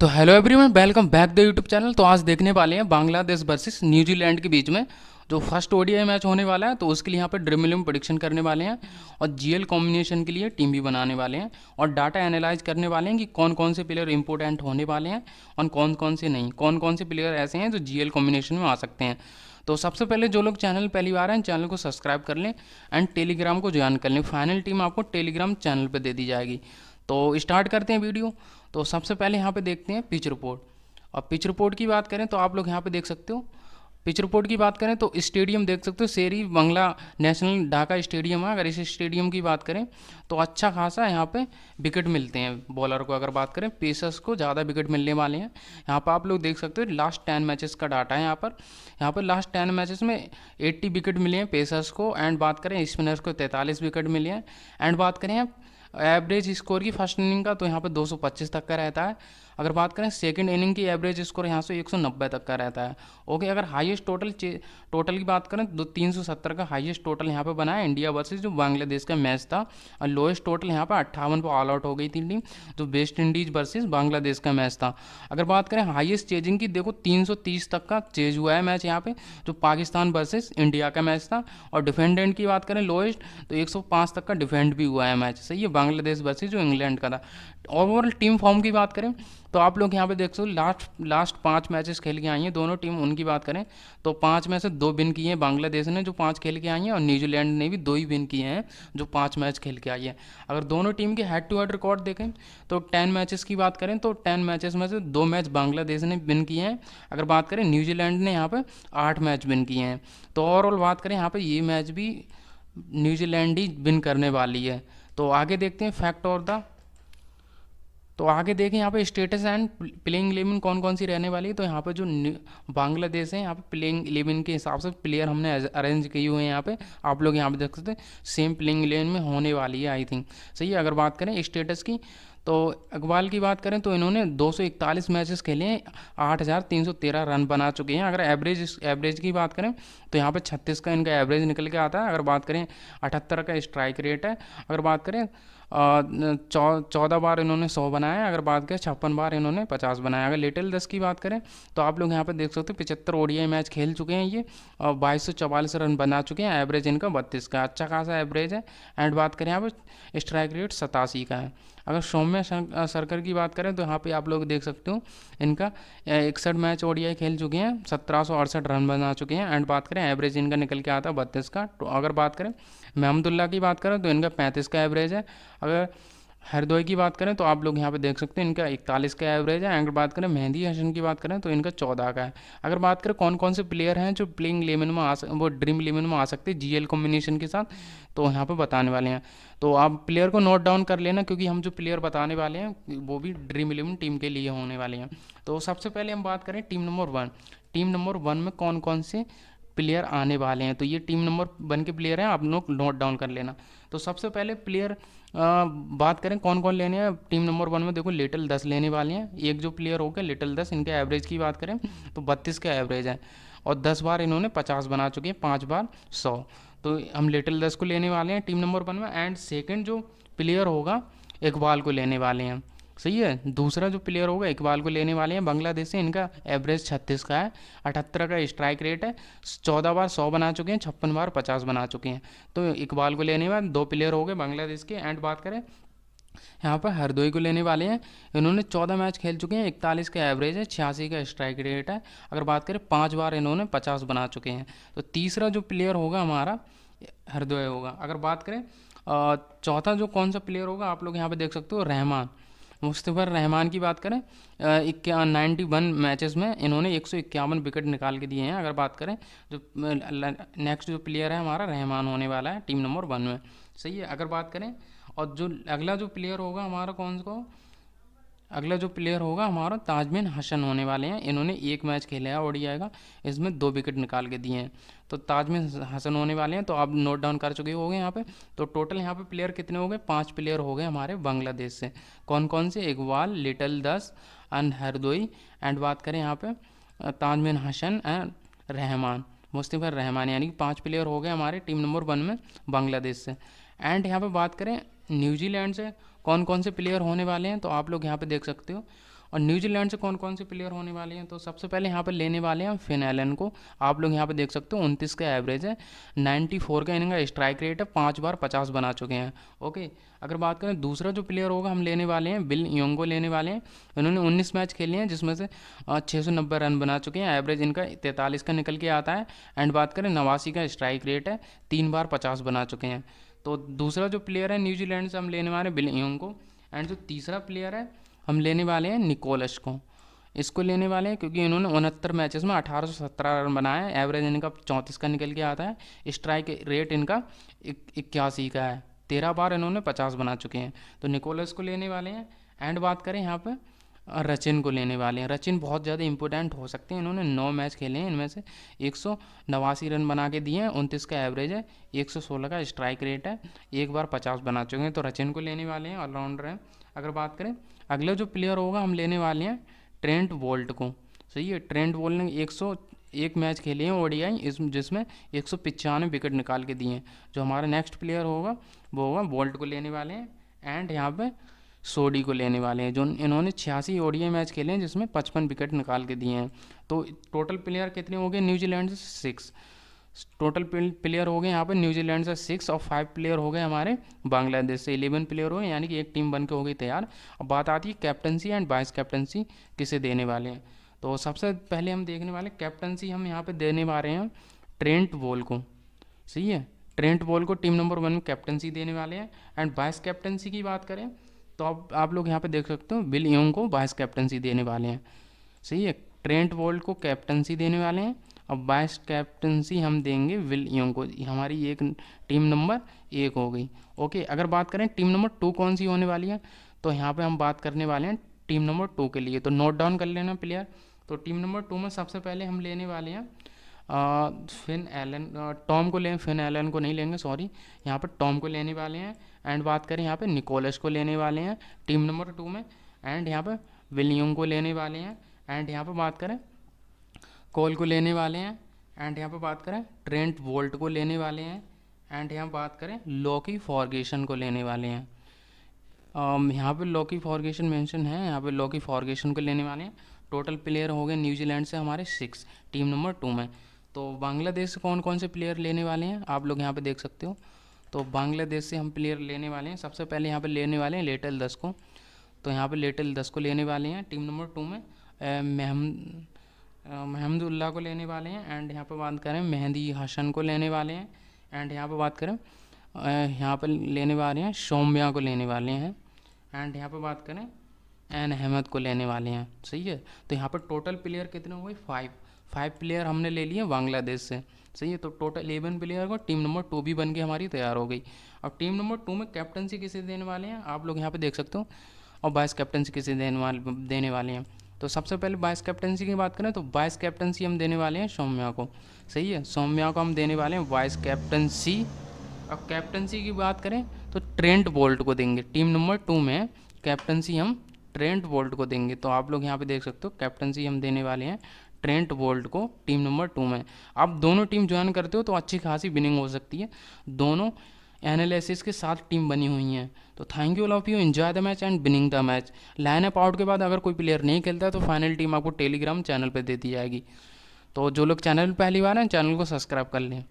तो hello everyone welcome back the YouTube channel तो आज देखने वाले हैं बांग्लादेश वर्सेस न्यूजीलैंड के बीच में जो फर्स्ट ओडीआई मैच होने वाला है तो उसके लिए यहाँ पर ड्रीम प्रोडिक्शन करने वाले हैं और जीएल कॉम्बिनेशन के लिए टीम भी बनाने वाले हैं और डाटा एनालाइज करने वाले हैं कि कौन कौन से प्लेयर इंपोर्टेंट होने वाले हैं और कौन कौन से नहीं कौन कौन से प्लेयर ऐसे हैं जो जी कॉम्बिनेशन में आ सकते हैं तो सबसे पहले जो लोग चैनल पहली बार हैं चैनल को सब्सक्राइब कर लें एंड टेलीग्राम को ज्वाइन कर लें फाइनल टीम आपको टेलीग्राम चैनल पर दे दी जाएगी तो स्टार्ट करते हैं वीडियो तो सबसे पहले यहाँ पे देखते हैं पिच रिपोर्ट और पिच रिपोर्ट की बात करें तो आप लोग यहाँ पे देख सकते हो पिच रिपोर्ट की बात करें तो स्टेडियम देख सकते हो शेरी बंगला नेशनल ढाका स्टेडियम है अगर इस स्टेडियम की बात करें तो अच्छा खासा यहाँ पे विकेट मिलते हैं बॉलर को अगर बात करें पेसर्स को ज़्यादा विकेट मिलने वाले हैं यहाँ पर आप लोग देख सकते हो लास्ट टेन मैचेस का डाटा है यहाँ पर यहाँ पर लास्ट टेन मैचेस में एट्टी विकेट मिले हैं पेसर्स को एंड बात करें स्पिनर्स को तैंतालीस विकेट मिले हैं एंड बात करें एवरेज स्कोर की फर्स्ट इनिंग का तो यहाँ पर 225 तक का रहता है अगर बात करें सेकेंड इनिंग की एवरेज स्कोर यहाँ से 190 तक का रहता है ओके अगर हाईएस्ट टोटल टोटल की बात करें तो 370 का हाईएस्ट टोटल यहाँ पे बना है इंडिया वर्सेज जो बांग्लादेश का मैच था और लोएस्ट टोटल यहाँ पे अट्ठावन पर ऑल आउट हो गई थी टीम जो वेस्ट इंडीज वर्सेज बांग्लादेश का मैच था अगर बात करें हाइएस्ट चेजिंग की देखो तीन तक का चेज हुआ है मैच यहाँ पर जो पाकिस्तान वर्सेज इंडिया का मैच था और डिफेंडेंट की बात करें लोएस्ट तो एक तक का डिफेंड भी हुआ है मैच सही है बांग्लादेश वर्सेज जो इंग्लैंड का था ओवरऑल टीम फॉर्म की बात करें तो आप लोग यहाँ पे देख सो लास्ट लास्ट पाँच मैचेस खेल के आई हैं दोनों टीम उनकी बात करें तो पाँच में से दो विन किए हैं बांग्लादेश ने जो पाँच खेल के आई हैं और न्यूजीलैंड ने भी दो ही विन किए हैं जो पाँच मैच खेल के आई है अगर दोनों टीम के हेड टू हेड रिकॉर्ड देखें तो टेन मैचेस की बात करें तो टेन मैचेस में से दो मैच बांग्लादेश ने विन किए हैं अगर बात करें न्यूजीलैंड ने यहाँ पर आठ मैच विन किए हैं तो ओवरऑल बात करें यहाँ पर ये मैच भी न्यूजीलैंड ही विन करने वाली है तो आगे देखते हैं फैक्ट और द तो आगे देखें यहाँ पे स्टेटस एंड प्लेइंग इलेवन कौन कौन सी रहने वाली है तो यहाँ पे जो बांग्लादेश है यहाँ पे प्लेइंग इलेवन के हिसाब से प्लेयर हमने अरेंज किए हुए हैं यहाँ पे आप लोग यहाँ पे देख सकते हैं सेम प्लेइंग इलेवन में होने वाली है आई थिंक सही है अगर बात करें स्टेटस की तो अकबाल की बात करें तो इन्होंने 241 मैचेस खेले हैं 8,313 रन बना चुके हैं अगर एवरेज एवरेज की बात करें तो यहाँ पे 36 का इनका एवरेज निकल के आता है अगर बात करें 78 का स्ट्राइक रेट है अगर बात करें चौदह बार इन्होंने सौ बनाया अगर बात करें छप्पन बार इन्होंने पचास बनाया अगर लिटिल दस की बात करें तो आप लोग यहाँ पर देख सकते हो पिचहत्तर ओडियाई मैच खेल चुके हैं ये और बाईस रन बना चुके हैं एवरेज इनका बत्तीस का अच्छा खासा एवरेज है एंड बात करें यहाँ पर स्ट्राइक रेट सतासी का है अगर सौम्य सरकर की बात करें तो यहाँ पे आप लोग देख सकते हो इनका इकसठ मैच ओडीआई खेल चुके हैं सत्रह रन बना चुके हैं एंड बात करें एवरेज इनका निकल के आता है बत्तीस का तो अगर बात करें महमदुल्ला की बात करें तो इनका पैंतीस का एवरेज है अगर हरदोई की बात करें तो आप लोग यहाँ पे देख सकते हैं इनका इकतालीस का एवरेज है अगर बात करें मेहंदी हसन की बात करें तो इनका चौदह का है अगर बात करें कौन कौन से प्लेयर हैं जो प्लेइंग लेवन में आ सक वो ड्रीम इलेवन में आ सकते हैं जीएल कॉम्बिनेशन के साथ तो यहाँ पे बताने वाले हैं तो आप प्लेयर को नोट डाउन कर लेना क्योंकि हम जो प्लेयर बताने वाले हैं वो भी ड्रीम इलेवन टीम के लिए होने वाले हैं तो सबसे पहले हम बात करें team number one team number one में कौन कौन से प्लेयर आने वाले हैं तो ये टीम नंबर वन के प्लेयर हैं आप लोग नोट डाउन कर लेना तो सबसे पहले प्लेयर आ, बात करें कौन कौन लेने हैं टीम नंबर वन में देखो लिटिल दस लेने वाले हैं एक जो प्लेयर हो गए लिटिल दस इनके एवरेज की बात करें तो बत्तीस का एवरेज है और दस बार इन्होंने पचास बना चुके हैं पाँच बार सौ तो हम लिटिल दस को लेने वाले हैं टीम नंबर वन में एंड सेकेंड जो प्लेयर होगा इकबाल को लेने वाले हैं सही है दूसरा जो प्लेयर होगा इकबाल को लेने वाले हैं बांग्लादेश से इनका एवरेज छत्तीस का है अठहत्तर का स्ट्राइक रेट है चौदह बार सौ बना चुके हैं छप्पन बार पचास बना चुके हैं तो इकबाल को लेने वाले दो प्लेयर हो गए बांग्लादेश के एंड बात करें यहाँ पर हरदोई को लेने वाले हैं इन्होंने चौदह मैच खेल चुके हैं इकतालीस का एवरेज है छियासी का स्ट्राइक रेट है अगर बात करें पाँच बार इन्होंने पचास बना चुके हैं तो तीसरा जो प्लेयर होगा हमारा हरदोई होगा अगर बात करें चौथा जो कौन सा प्लेयर होगा आप लोग यहाँ पर देख सकते हो रहमान मुस्तफ़र रहमान की बात करें इक्या नाइन्टी वन मैचेस में इन्होंने एक सौ इक्यावन विकेट निकाल के दिए हैं अगर बात करें जो नेक्स्ट जो प्लेयर है हमारा रहमान होने वाला है टीम नंबर वन में सही है अगर बात करें और जो अगला जो प्लेयर होगा हमारा कौन सा अगला जो प्लेयर होगा हमारा ताजमिन हसन होने वाले हैं इन्होंने एक मैच खेला है ओडीआई का इसमें दो विकेट निकाल के दिए हैं तो ताजमिन हसन होने वाले हैं तो आप नोट डाउन कर चुके होंगे यहाँ पे तो टोटल यहाँ पे प्लेयर कितने हो गए पाँच प्लेयर हो गए हमारे बांग्लादेश से कौन कौन से इकबाल लिटल दस एंड हरदोई एंड बात करें यहाँ पर ताजमिन हसन एंड रहमान मुस्तफ़र रहमान यानी कि पाँच प्लेयर हो गए हमारे टीम नंबर वन में बांग्लादेश से एंड यहाँ पर बात करें न्यूजीलैंड से कौन कौन से प्लेयर होने वाले हैं तो आप लोग यहाँ पे देख सकते हो और न्यूजीलैंड से कौन कौन से प्लेयर होने वाले हैं तो सबसे पहले यहाँ पे लेने वाले हैं फिन एलन को आप लोग यहाँ पे देख सकते हो उनतीस का एवरेज है फोर का इनका स्ट्राइक रेट है पाँच बार पचास बना चुके हैं ओके अगर बात करें दूसरा जो प्लेयर होगा हम लेने वाले हैं बिल योंगो लेने वाले हैं इन्होंने उन्नीस मैच खेले हैं जिसमें से छः रन बना चुके हैं एवरेज इनका तैंतालीस का निकल के आता है एंड बात करें नवासी का स्ट्राइक रेट है तीन बार पचास बना चुके हैं तो दूसरा जो प्लेयर है न्यूजीलैंड से हम लेने वाले हैं बिलिंग को एंड जो तीसरा प्लेयर है हम लेने वाले हैं निकोलस को इसको लेने वाले हैं क्योंकि इन्होंने उनहत्तर मैचेस में अठारह रन बनाए हैं एवरेज इनका चौंतीस का निकल के आता है स्ट्राइक रेट इनका इक्यासी का है तेरह बार इन्होंने पचास बना चुके हैं तो निकोलस को लेने वाले हैं एंड बात करें यहाँ पर रचिन को लेने वाले हैं रचिन बहुत ज़्यादा इंपोर्टेंट हो सकते हैं इन्होंने नौ मैच खेले हैं इनमें से एक सौ नवासी रन बना के दिए हैं उनतीस का एवरेज है एक सौ सोलह का स्ट्राइक रेट है एक बार पचास बना चुके हैं तो रचिन को लेने वाले हैं ऑलराउंडर हैं अगर बात करें अगला जो प्लेयर होगा हम लेने वाले हैं ट्रेंट बोल्ट को सही है ट्रेंट बोल्ट ने एक सौ एक मैच खेले हैं ओडीआई इस जिसमें एक सौ पचानवे विकेट निकाल के दिए हैं जो हमारा नेक्स्ट प्लेयर होगा वो होगा बोल्ट को लेने वाले हैं एंड यहाँ पे सोडी को लेने वाले हैं जो इन्होंने छियासी ओडीआई मैच खेले हैं जिसमें पचपन विकेट निकाल के दिए हैं तो टोटल प्लेयर कितने हो गए न्यूजीलैंड से सिक्स टोटल प्लेयर हो गए यहाँ पर न्यूजीलैंड से सिक्स और फाइव प्लेयर हो गए हमारे बांग्लादेश से इलेवन प्लेयर हो गए यानी कि एक टीम बन के हो गई तैयार अब बात आती है कैप्टनसी एंड वाइस कैप्टनसी किसे देने वाले हैं तो सबसे पहले हम देखने वाले कैप्टनसी हम यहाँ पे देने वाले हैं ट्रेंट बॉल को सही है ट्रेंट बॉल को टीम नंबर वन में कैप्टनसी देने वाले हैं एंड वाइस कैप्टनसी की बात करें तो आप आप लोग यहाँ पे देख सकते हो बिल योंग को वाइस कैप्टनसी देने वाले हैं सही है ट्रेंट वॉल्ट को कैप्टनसी देने वाले हैं और वाइस कैप्टनसी हम देंगे विल योंग को हमारी एक टीम नंबर एक हो गई ओके अगर बात करें टीम नंबर टू कौन सी होने वाली है तो यहाँ पर हम बात करने वाले हैं टीम नंबर टू के लिए तो नोट डाउन कर लेना प्लेयर तो टीम नंबर टू में सबसे पहले हम लेने वाले हैं फिन एलन टॉम को लें फिन एलन को नहीं लेंगे सॉरी यहाँ पर टॉम को लेने वाले हैं एंड बात करें यहाँ पे निकोलस को लेने वाले हैं टीम नंबर टू में एंड यहाँ पे विलियम को लेने वाले हैं एंड यहाँ पे बात करें कोल को लेने वाले हैं एंड यहाँ पे बात करें ट्रेंट वोल्ट को लेने वाले हैं एंड यहाँ बात करें लॉकी फॉर्गेशन को लेने वाले हैं um, यहाँ पे लॉकी फॉर्गेशन मेंशन है यहाँ पे लॉकी फॉर्गेशन को लेने वाले हैं टोटल प्लेयर हो गए न्यूजीलैंड से हमारे सिक्स टीम नंबर टू में तो बांग्लादेश से कौन कौन से प्लेयर लेने वाले हैं आप लोग यहाँ पे देख सकते हो तो बांग्लादेश से हम प्लेयर लेने वाले हैं सबसे पहले यहाँ पर लेने वाले हैं लेटल दस को तो यहाँ पर लेटल दस को लेने वाले हैं टीम नंबर टू में महम महमदुल्ला को लेने वाले हैं एंड यहाँ पर बात करें मेहंदी हसन को लेने वाले हैं एंड यहाँ पर बात करें यहाँ पर लेने वाले हैं सौम्या को लेने वाले हैं एंड यहाँ पर बात करें एन अहमद को लेने वाले हैं सही है तो यहाँ पर टोटल प्लेयर कितने हुए फाइव फाइव प्लेयर हमने ले लिए बांग्लादेश से सही है तो टोटल इलेवन प्लेयर को टीम नंबर टू भी बन के हमारी तैयार हो गई अब टीम नंबर टू में कैप्टनसी किसे देने वाले हैं आप लोग यहाँ पर देख सकते हो और वाइस कैप्टनसी किसे देने वाले देने वाले हैं तो सबसे पहले वाइस कैप्टनसी की बात करें तो वाइस कैप्टनसी हम देने वाले हैं सौम्या को सही है सौम्या को हम देने वाले हैं वाइस कैप्टनसी अब कैप्टनसी की बात करें तो ट्रेंट बोल्ट को देंगे टीम नंबर टू में कैप्टनसी हम ट्रेंट बोल्ट को देंगे तो आप लोग यहाँ पे देख सकते हो कैप्टनसी हम देने वाले हैं ट्रेंट बोल्ट को टीम नंबर टू में आप दोनों टीम ज्वाइन करते हो तो अच्छी खासी विनिंग हो सकती है दोनों एनालिसिस के साथ टीम बनी हुई हैं तो thank you all of you enjoy the match and winning the match line up out के बाद अगर कोई प्लेयर नहीं खेलता तो फाइनल टीम आपको टेलीग्राम चैनल पर दे दी जाएगी तो जो लोग चैनल पहली बार हैं चैनल को सब्सक्राइब कर लें